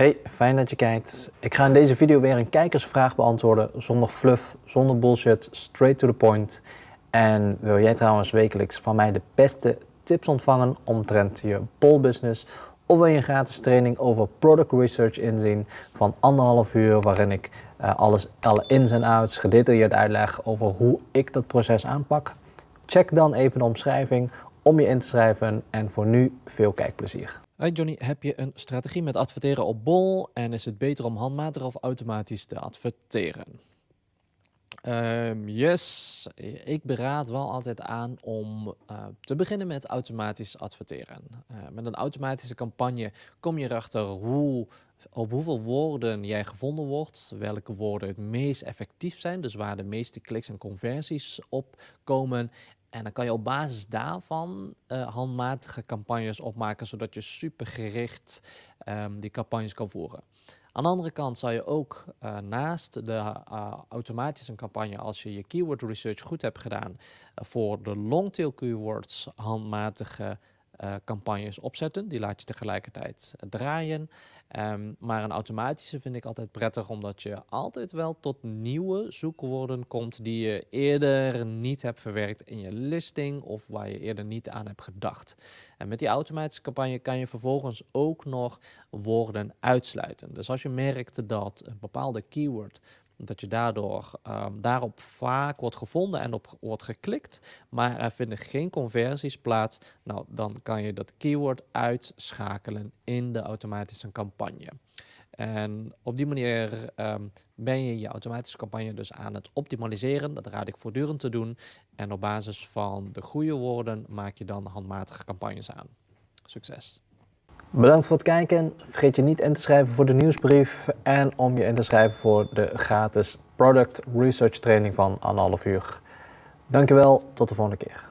Hey, fijn dat je kijkt. Ik ga in deze video weer een kijkersvraag beantwoorden zonder fluff, zonder bullshit, straight to the point. En wil jij trouwens wekelijks van mij de beste tips ontvangen omtrent je business? Of wil je een gratis training over product research inzien van anderhalf uur waarin ik eh, alles, alle ins en outs gedetailleerd uitleg over hoe ik dat proces aanpak? Check dan even de omschrijving om je in te schrijven en voor nu veel kijkplezier. Hi Johnny, heb je een strategie met adverteren op Bol en is het beter om handmatig of automatisch te adverteren? Ehm, yes, ik beraad wel altijd aan om eh, te beginnen met automatisch adverteren. Eh, met een automatische campagne kom je erachter hoe, op hoeveel woorden jij gevonden wordt, welke woorden het meest effectief zijn, dus waar de meeste kliks en conversies op komen en dan kan je op basis daarvan eh, handmatige campagnes opmaken, zodat je supergericht um, die campagnes kan voeren. Aan de andere kant zou je ook eh, naast de eh, automatische campagne, als je je keyword research goed hebt gedaan, voor de longtail keywords handmatige eh, campagnes opzetten. Die laat je tegelijkertijd eh, draaien. Ehm, maar een automatische vind ik altijd prettig, omdat je altijd wel tot nieuwe zoekwoorden komt die je eerder niet hebt verwerkt in je listing of waar je eerder niet aan hebt gedacht. En met die automatische campagne kan je vervolgens ook nog woorden uitsluiten. Dus als je merkte dat een bepaalde keyword dat je daardoor ehm, daarop vaak wordt gevonden en op wordt geklikt, maar er vinden geen conversies plaats. Nou, dan kan je dat keyword uitschakelen in de automatische campagne. En op die manier ehm, ben je je automatische campagne dus aan het optimaliseren. Dat raad ik voortdurend te doen. En op basis van de goede woorden maak je dan handmatige campagnes aan. Succes! Bedankt voor het kijken. Vergeet je niet in te schrijven voor de nieuwsbrief en om je in te schrijven voor de gratis product research training van anderhalf uur. Dankjewel, tot de volgende keer.